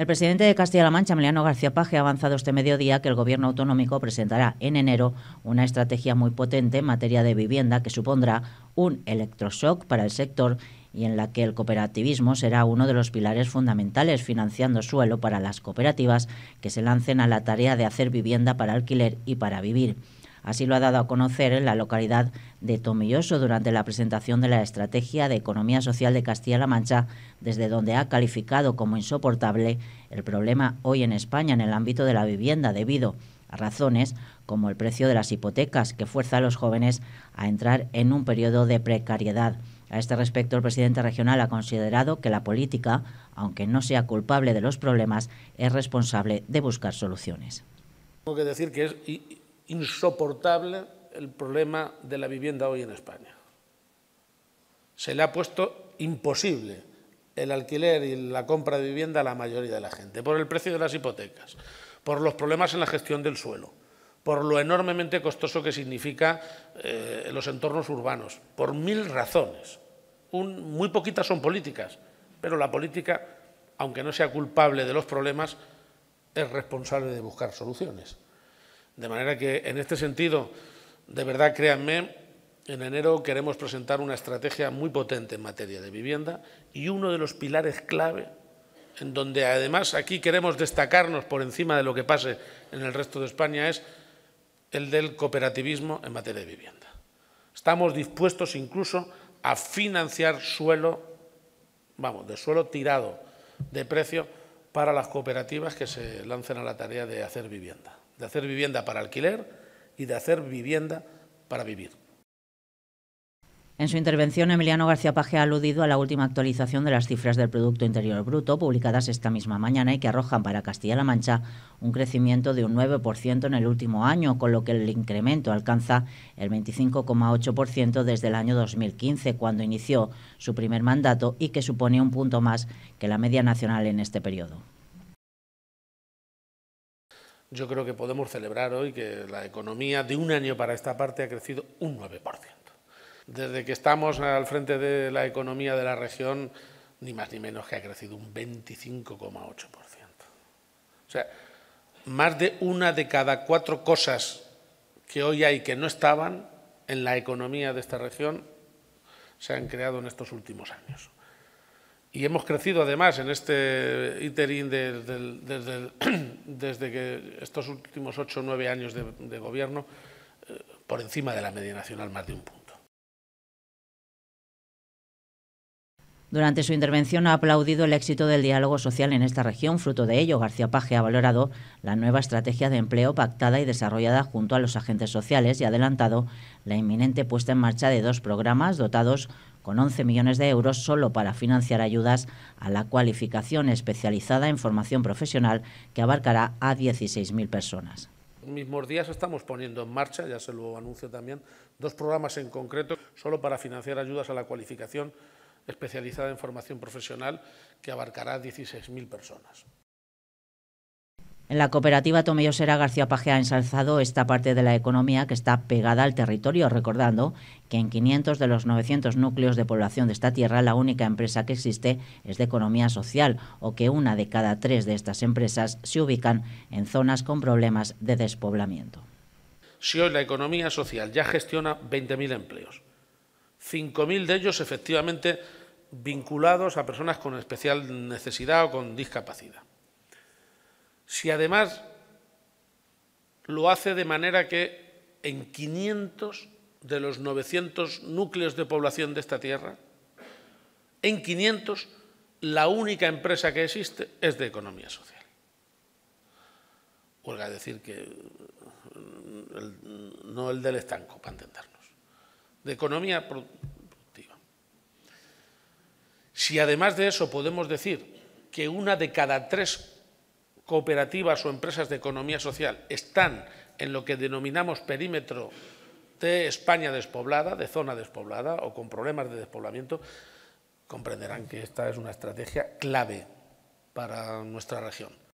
El presidente de Castilla-La Mancha, Emiliano García Paje, ha avanzado este mediodía que el Gobierno autonómico presentará en enero una estrategia muy potente en materia de vivienda que supondrá un electroshock para el sector y en la que el cooperativismo será uno de los pilares fundamentales, financiando suelo para las cooperativas que se lancen a la tarea de hacer vivienda para alquiler y para vivir. Así lo ha dado a conocer en la localidad de Tomilloso durante la presentación de la Estrategia de Economía Social de Castilla-La Mancha, desde donde ha calificado como insoportable el problema hoy en España en el ámbito de la vivienda debido a razones como el precio de las hipotecas que fuerza a los jóvenes a entrar en un periodo de precariedad. A este respecto, el presidente regional ha considerado que la política, aunque no sea culpable de los problemas, es responsable de buscar soluciones. Tengo que decir que es insoportable el problema de la vivienda hoy en España. Se le ha puesto imposible el alquiler y la compra de vivienda a la mayoría de la gente, por el precio de las hipotecas, por los problemas en la gestión del suelo, por lo enormemente costoso que significa eh, los entornos urbanos, por mil razones. muy poquitas son políticas, pero la política, aunque no sea culpable de los problemas, es responsable de buscar soluciones. De manera que, en este sentido, de verdad, créanme, en enero queremos presentar una estrategia muy potente en materia de vivienda y uno de los pilares clave, en donde además aquí queremos destacarnos por encima de lo que pase en el resto de España, es el del cooperativismo en materia de vivienda. Estamos dispuestos incluso a financiar suelo, vamos, de suelo tirado de precio para las cooperativas que se lancen a la tarea de hacer vivienda de hacer vivienda para alquiler y de hacer vivienda para vivir. En su intervención, Emiliano García Paje ha aludido a la última actualización de las cifras del Producto Interior Bruto publicadas esta misma mañana y que arrojan para Castilla-La Mancha un crecimiento de un 9% en el último año, con lo que el incremento alcanza el 25,8% desde el año 2015, cuando inició su primer mandato y que supone un punto más que la media nacional en este periodo yo creo que podemos celebrar hoy que la economía de un año para esta parte ha crecido un 9%. Desde que estamos al frente de la economía de la región, ni más ni menos que ha crecido un 25,8%. O sea, más de una de cada cuatro cosas que hoy hay que no estaban en la economía de esta región se han creado en estos últimos años. Y hemos crecido además en este interín desde, que estos últimos ocho o nueve años de, gobierno eh, por encima de la media nacional más de un punto. Durante su intervención ha aplaudido el éxito del diálogo social en esta región. Fruto de ello, García Paje ha valorado la nueva estrategia de empleo pactada y desarrollada junto a los agentes sociales y ha adelantado la inminente puesta en marcha de dos programas dotados con 11 millones de euros solo para financiar ayudas a la cualificación especializada en formación profesional que abarcará a 16.000 personas. Mismos días estamos poniendo en marcha, ya se lo anuncio también, dos programas en concreto solo para financiar ayudas a la cualificación especializada en formación profesional que abarcará a 16.000 personas. En la cooperativa Tomellosera García Paje ha ensalzado esta parte de la economía que está pegada al territorio, recordando que en 500 de los 900 núcleos de población de esta tierra la única empresa que existe es de economía social o que una de cada tres de estas empresas se ubican en zonas con problemas de despoblamiento. Si hoy la economía social ya gestiona 20.000 empleos, 5.000 de ellos efectivamente vinculados a personas con especial necesidad o con discapacidad si además lo hace de manera que en 500 de los 900 núcleos de población de esta tierra, en 500 la única empresa que existe es de economía social. Huelga decir que mm, mm, no el del estanco, para entendernos, de economía productiva. Si además de eso podemos decir que una de cada tres cooperativas o empresas de economía social están en lo que denominamos perímetro de España despoblada, de zona despoblada o con problemas de despoblamiento, comprenderán que esta es una estrategia clave para nuestra región.